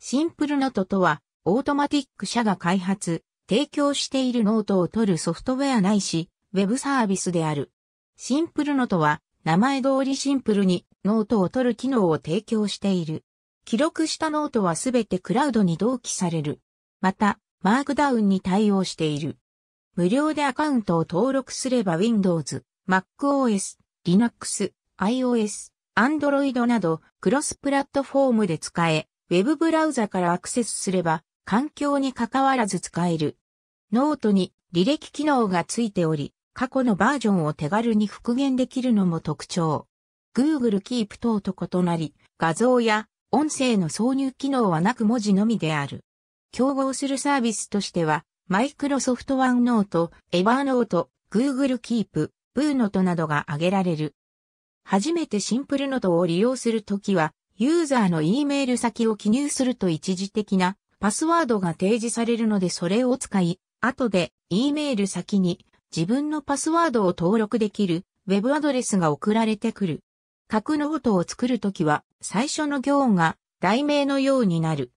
シンプルノートとは、オートマティック社が開発、提供しているノートを取るソフトウェアないし、ウェブサービスである。シンプルノートは、名前通りシンプルにノートを取る機能を提供している。記録したノートはすべてクラウドに同期される。また、マークダウンに対応している。無料でアカウントを登録すれば Windows、MacOS、Linux、iOS、Android などクロスプラットフォームで使え、ウェブブラウザからアクセスすれば、環境に関わらず使える。ノートに履歴機能がついており、過去のバージョンを手軽に復元できるのも特徴。Google Keep 等と異なり、画像や音声の挿入機能はなく文字のみである。競合するサービスとしては、マイクロソフトワンノート、エバーノート、Google Keep、ブーノートなどが挙げられる。初めてシンプルノートを利用するときは、ユーザーの E メール先を記入すると一時的なパスワードが提示されるのでそれを使い、後で E メール先に自分のパスワードを登録できる Web アドレスが送られてくる。各ノートを作るときは最初の行が題名のようになる。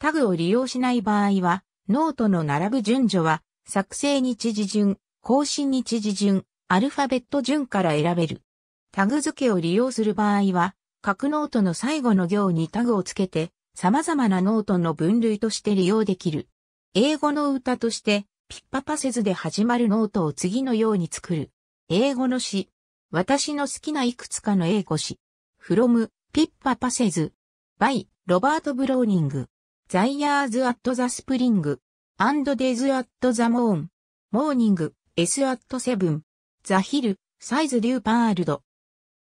タグを利用しない場合は、ノートの並ぶ順序は作成日時順、更新日時順、アルファベット順から選べる。タグ付けを利用する場合は、各ノートの最後の行にタグをつけて、様々なノートの分類として利用できる。英語の歌として、ピッパパせずで始まるノートを次のように作る。英語の詩。私の好きないくつかの英語詩。from, ピッパパせず。by, ロバート・ブローニング。ザイヤーズ・アット・ザ・スプリング。アンド・デズ・アット・ザ・モーン。モーニング、エス・アット・セブン。ザ・ヒル、サイズ・デュー・パールド。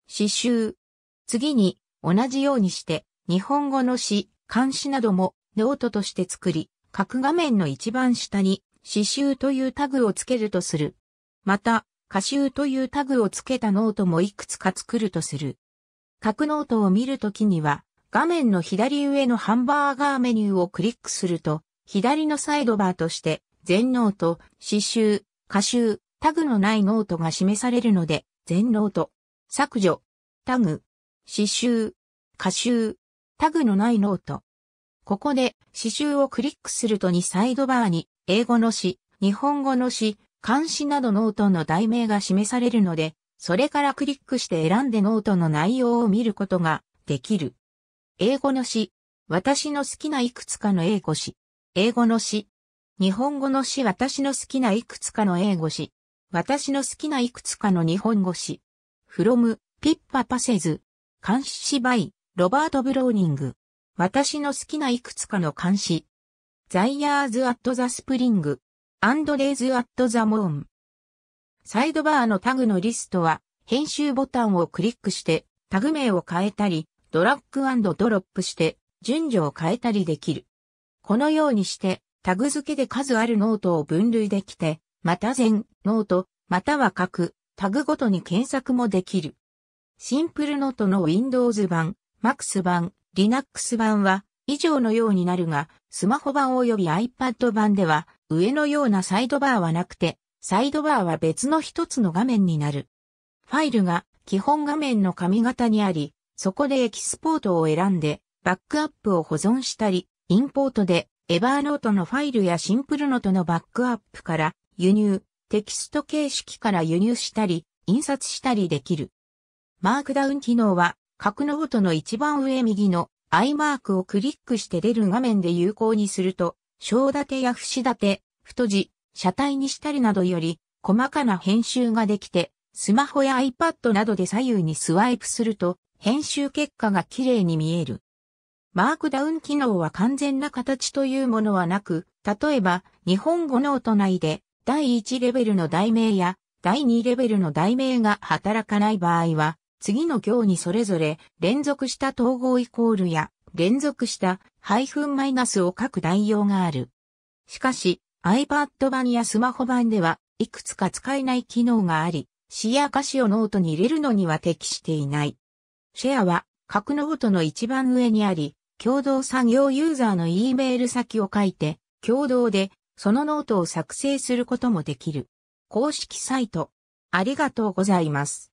詩集。次に、同じようにして、日本語の詩、漢詩などもノートとして作り、各画面の一番下に、詩集というタグをつけるとする。また、歌集というタグをつけたノートもいくつか作るとする。各ノートを見るときには、画面の左上のハンバーガーメニューをクリックすると、左のサイドバーとして、全ノート、詩集、歌集、タグのないノートが示されるので、全ノート、削除、タグ、刺繍、歌集、タグのないノート。ここで刺繍をクリックすると2サイドバーに英語の詩、日本語の詩、漢詩などノートの題名が示されるので、それからクリックして選んでノートの内容を見ることができる。英語の詩、私の好きないくつかの英語詩、英語の詩、日本語の詩私の好きないくつかの英語詩、私の好きないくつかの日本語詩、from ピッパパセズ、監視芝居、ロバート・ブローニング。私の好きないくつかの監視。ザイヤーズ・アット・ザ・スプリング。アンドレイズ・アット・ザ・モーン。サイドバーのタグのリストは、編集ボタンをクリックして、タグ名を変えたり、ドラッグドロップして、順序を変えたりできる。このようにして、タグ付けで数あるノートを分類できて、また全ノート、または各、タグごとに検索もできる。シンプルノートの Windows 版、Max 版、Linux 版は以上のようになるが、スマホ版及び iPad 版では上のようなサイドバーはなくて、サイドバーは別の一つの画面になる。ファイルが基本画面の髪型にあり、そこでエキスポートを選んで、バックアップを保存したり、インポートで、エバーノートのファイルやシンプルノートのバックアップから輸入、テキスト形式から輸入したり、印刷したりできる。マークダウン機能は、格納音の一番上右の i マークをクリックして出る画面で有効にすると、小立てや節立て、太字、車体にしたりなどより、細かな編集ができて、スマホや iPad などで左右にスワイプすると、編集結果が綺麗に見える。マークダウン機能は完全な形というものはなく、例えば、日本語の音内で、第1レベルの題名や、第2レベルの題名が働かない場合は、次の行にそれぞれ連続した統合イコールや連続したハイフンマイナスを書く代用がある。しかし iPad 版やスマホ版ではいくつか使えない機能があり、視や歌詞をノートに入れるのには適していない。シェアは格ノートの一番上にあり、共同作業ユーザーの E メール先を書いて、共同でそのノートを作成することもできる。公式サイト。ありがとうございます。